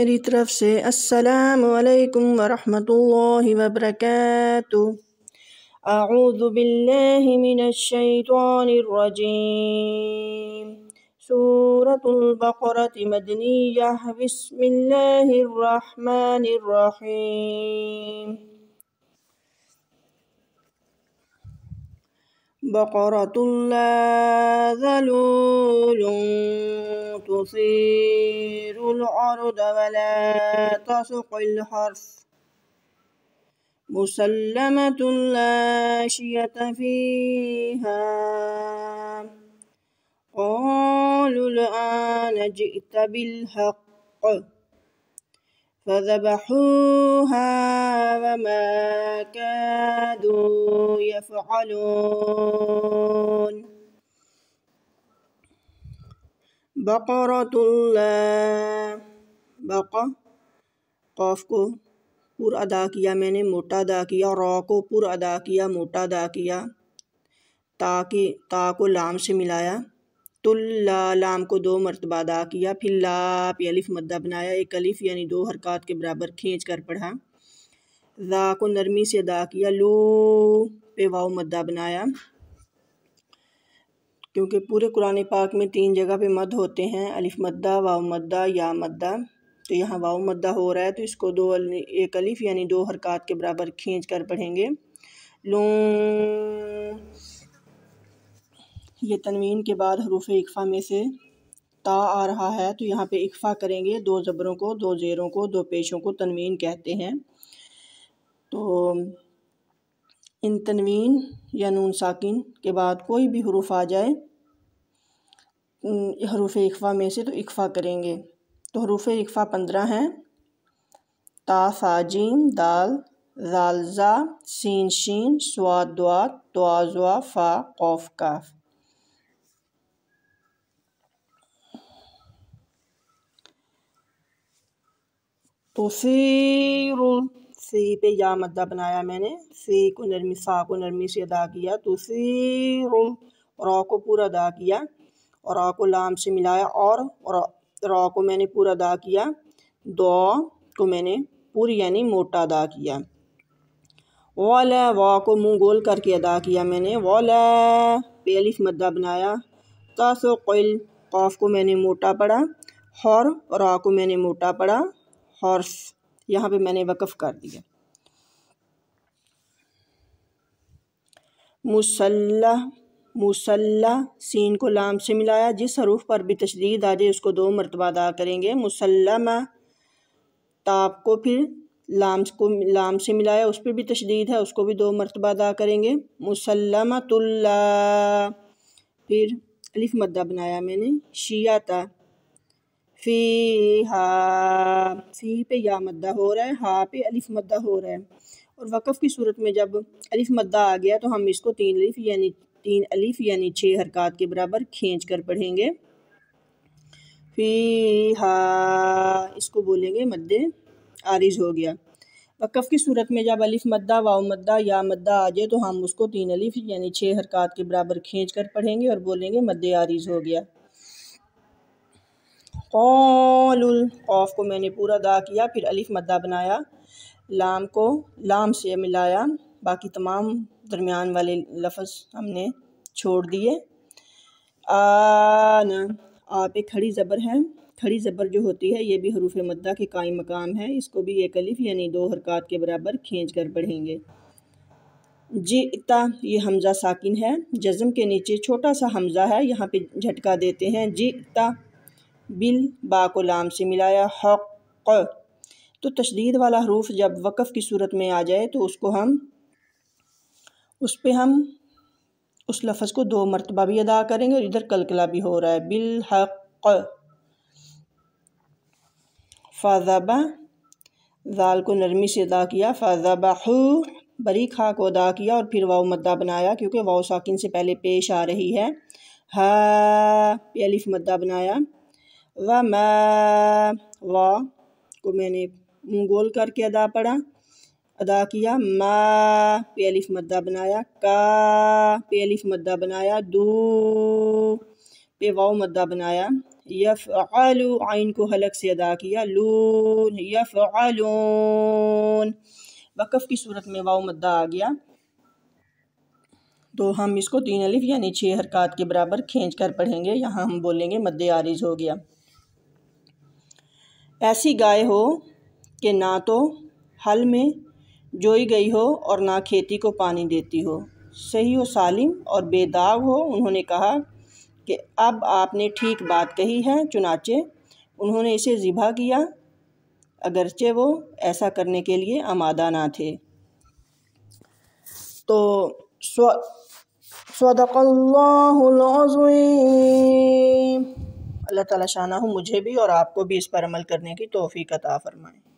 آخری طرف سے السلام علیکم ورحمۃ اللہ وبرکاتہ أعوذ بالله من الشيطان الرجيم سورة البقرة مدنية بسم الله الرحمن الرحيم بقرة لا ذلول تصير الأرض ولا تسق الحرث مسلمة لا شية فيها قالوا الآن جئت بالحق فذبحوها وما كادوا يفعلون बकरतुल्ला बक कौफ को पुर अदा किया मैंने मोटा अदा किया रॉ को पुर अदा किया मोटा अदा किया ता ता को लाम से मिलाया तुल्ला लाम को दो मरतबा अदा किया फिर लाप अलिफ मद्दा बनाया एक अलिफ यानी दो हरकत के बराबर खींच कर पढ़ा रा को नरमी से अदा किया लू पे वाओ मद्दा बनाया क्योंकि पूरे कुरान पाक में तीन जगह पे मद होते हैं अलिफ मद्दा वाव मद्दा या मद्दा तो यहाँ वाव मद्दा हो रहा है तो इसको दो एक अलिफ यानी दो हरकत के बराबर खींच कर पढ़ेंगे लू ये तनवीन के बाद हरूफ इकफ़ा में से ता आ रहा है तो यहाँ पे इकफ़ा करेंगे दो ज़बरों को दो ज़ेरों को दो पेशों को तनवीन कहते हैं तो इन तनवीन या नून साकिन के बाद कोई भी हरूफ आ जाए हरूफ इकफ़ा में से तो इकफ़ा करेंगे तो हरूफ इकफ़ा पंद्रह हैं ताफाजीन दाल दालजा सीन शीन स्वाद दुआत तोज़ा फ़ा कौफ काफ तो सीर सी पे या मद्दा बनाया मैंने सी को नरमी सा को नरमी से अदा किया तो सीर रॉ को पूरा अदा किया और आ को लाम से मिलाया और, रा को मैंने पूरा अदा किया दो को मैंने पूरी यानी मोटा अदा किया वॉल वा को मुंह गोल करके अदा किया मैंने वॉल पेलिफ मद्दा बनाया तसो कोयल कौफ को मैंने मोटा पढ़ा हौर रा को मैंने मोटा पढ़ा हॉर्स यहाँ पे मैंने वक़ कर दिया मुसल्ला मुसल्ला सीन को लाम से मिलाया जिस हरूफ पर भी तशदीद आ जाए उसको दो मरतबा अदा करेंगे मुसल्लमा ताप को फिर लाम को लाम से मिलाया उस पर भी तशदीद है उसको भी दो मरतबा अदा करेंगे मुसलमतुल्ला फिर अलिफ मद्दा बनाया मैंने शिया था फ़ी हा फ़ी पे या मद्दा हो रहा है हा पे अलिफ मद्दा हो रहा है और वक़ की सूरत में जब अलिफ मद्दा आ गया तो हम इसको तीन अलिफ यानी तीन अलिफ यानी छः हरकत के बराबर खींच कर पढ़ेंगे फी हा इसको बोलेंगे मद्दे आरिज हो गया वक़ की सूरत में जब अलिफ मद्दा वाव मद्दा या मद्दा आ जाए तो हम उसको तीन अलिफ यानी छः हरकत के बराबर खींच कर पढ़ेंगे और बोलेंगे मद आरिज हो गया कौल कौफ को मैंने पूरा अदा किया फिर अलिफ मद्दा बनाया लाम को लाम से मिलाया बाकी तमाम दरमियान वाले लफ्ज़ हमने छोड़ दिए आन आ खड़ी ज़बर है खड़ी ज़बर जो होती है ये भी हरूफ मद्दा के कायम मकाम है इसको भी एक अलिफ यानी दो हरकत के बराबर खींच कर पढ़ेंगे जी इता ये हमज़ा साकिन है जज़म के नीचे छोटा सा हमज़ा है यहाँ पे झटका देते हैं जी इता बिल बा को लाम से मिलाया हक तो तशदीद वाला हरूफ जब वक़फ़ की सूरत में आ जाए तो उसको हम उस पर हम उस लफ्ज़ को दो मरतबा भी अदा करेंगे और इधर कलकला भी हो रहा है बिलह फ़ाज़ाबा दाल को नरमी से अदा किया फ़ाज़ाबा बरी खा को अदा किया और फिर वाऊ मद्दा बनाया क्योंकि वाऊ साकिन से पहले पेश आ रही है हा अलिफ मद्दा बनाया व मा को मैंने गोल करके अदा पढ़ा अदा किया मा पे अलिफ मद्दा बनाया का पे अलिफ मद्दा बनाया दू पे वाओ मद्दा बनाया यफ़ आलू आइन को हलक से अदा किया लून यफ़ आलून वक़फ़ की सूरत में वाओ मद्दा आ गया तो हम इसको तीन अलिफ यानी छः हरकत के बराबर खींच कर पढ़ेंगे यहाँ हम बोलेंगे मद आरिज हो गया ऐसी गाय हो कि ना तो हल में जोई गई हो और ना खेती को पानी देती हो सही हो सालिम और बेदाग हो उन्होंने कहा कि अब आपने ठीक बात कही है चुनाचे उन्होंने इसे ज़िबा किया अगरचे वो ऐसा करने के लिए आमादा ना थे तो अल्लाह ताला शाना मुझे भी और आपको भी इस पर अमल करने की तोफ़ी कता फ़रमाएँ